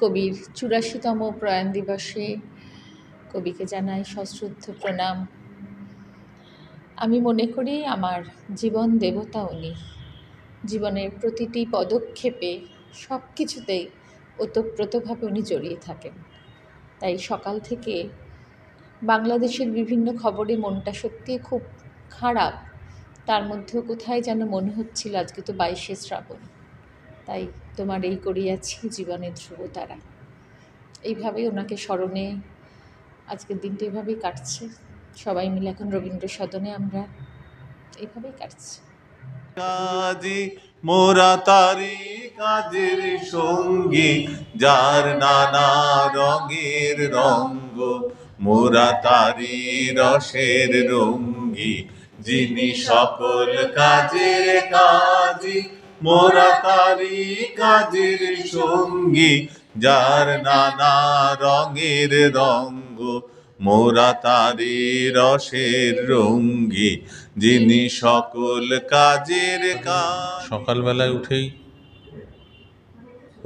কবির চুরাশিতম প্রয়াণ দিবসে কবিকে জানাই সশ্রদ্ধ প্রণাম আমি মনে করি আমার জীবন দেবতা উনি জীবনের প্রতিটি পদক্ষেপে সব কিছুতেই ওতপ্রোতভাবে উনি জড়িয়ে থাকেন তাই সকাল থেকে বাংলাদেশের বিভিন্ন খবরে মনটা সত্যি খুব খারাপ তার মধ্যেও কোথায় যেন মনে হচ্ছিল আজকে তো বাইশে শ্রাবণ তাই তোমার এই করিয়াছি জীবনের ধ্রুব তারা এইভাবে ওনাকে স্মরণে আজকের দিনটা এইভাবেই কাটছে সবাই মিলে এখন রবীন্দ্র সদনে আমরা এইভাবেই কাটছি মোরা তারি কাজের সঙ্গী যার নানা রঙের রঙ্গ মোরা তারি রসের রঙ্গী যিনি সকল কাজের কাজী মোরা তারি কাজের সঙ্গী যার নানা রঙের রঙ্গ মোরা তারি রসের রঙ্গী যিনি সকল কাজের কাজ সকালবেলায় উঠেই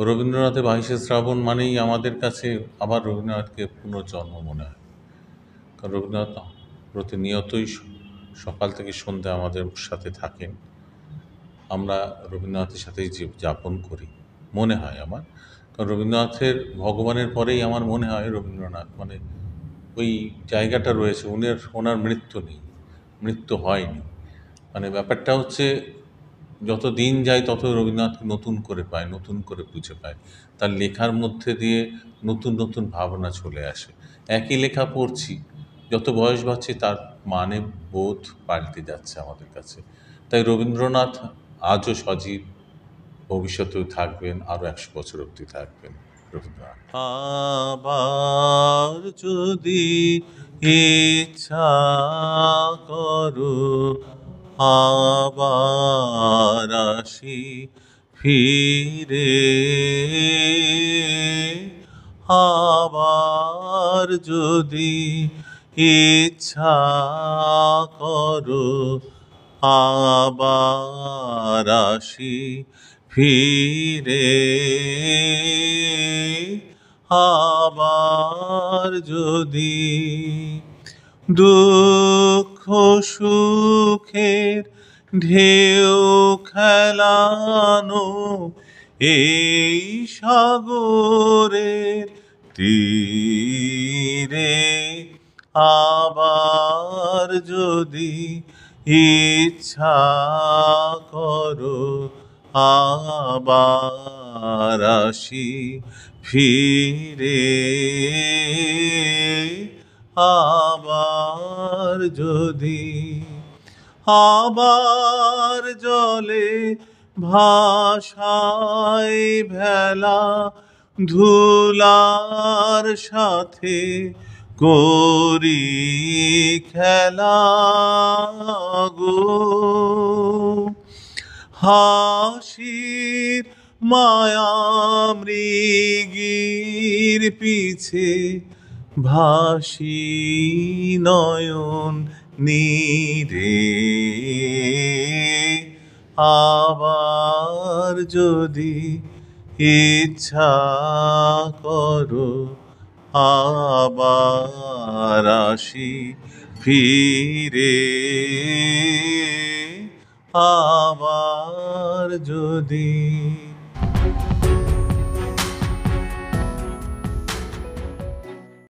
রবীন্দ্রনাথের বাইশে শ্রাবণ মানেই আমাদের কাছে আবার রবীন্দ্রনাথকে পুনর্জন্ম মনে হয় কারণ রবীন্দ্রনাথ প্রতিনিয়তই সকাল থেকে সন্ধ্যা আমাদের সাথে থাকেন আমরা রবীন্দ্রনাথের সাথেই যাপন করি মনে হয় আমার কারণ রবীন্দ্রনাথের ভগবানের পরেই আমার মনে হয় রবীন্দ্রনাথ মানে ওই জায়গাটা রয়েছে উনার ওনার মৃত্যু নেই মৃত্যু হয়নি মানে ব্যাপারটা হচ্ছে যত দিন যায় তত রবীন্দ্রনাথকে নতুন করে পায় নতুন করে বুঝে পায় তার লেখার মধ্যে দিয়ে নতুন নতুন ভাবনা চলে আসে একই লেখা পড়ছি যত বয়স বাড়ছে তার মানে বোধ পাল্টে যাচ্ছে আমাদের কাছে তাই রবীন্দ্রনাথ আজও সজীব ভবিষ্যতেও থাকবেন আরও একশো বছর অব্দি থাকবেন আবার যদি ইচ্ছা করো আবার আসি ফিরে আবার যদি ইচ্ছা করো আবার রাশি ফিরে আবার যদি দুঃখ সুখের ঢেউ খেলানো এই সাগরের তীরে আবার যদি ইচ্ছা আবার আসি ফিরে আবার যদি আবার জলে ভাষায় ভেলা ধুলার সাথে করি খেলা গো হাসির মায়ামৃগীর পিছে ভাসি নয়ন নিরে আবার যদি ইচ্ছা করো আবার আসি ফিরে আমার যদি